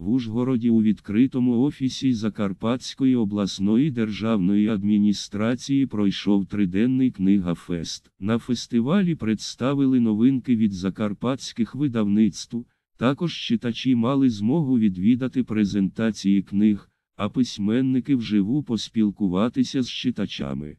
В Ужгороді у відкритому офісі Закарпатської обласної державної адміністрації пройшов триденний книгафест. На фестивалі представили новинки від закарпатських видавництв. Також читачі мали змогу відвідати презентації книг, а письменники вживу поспілкуватися з читачами.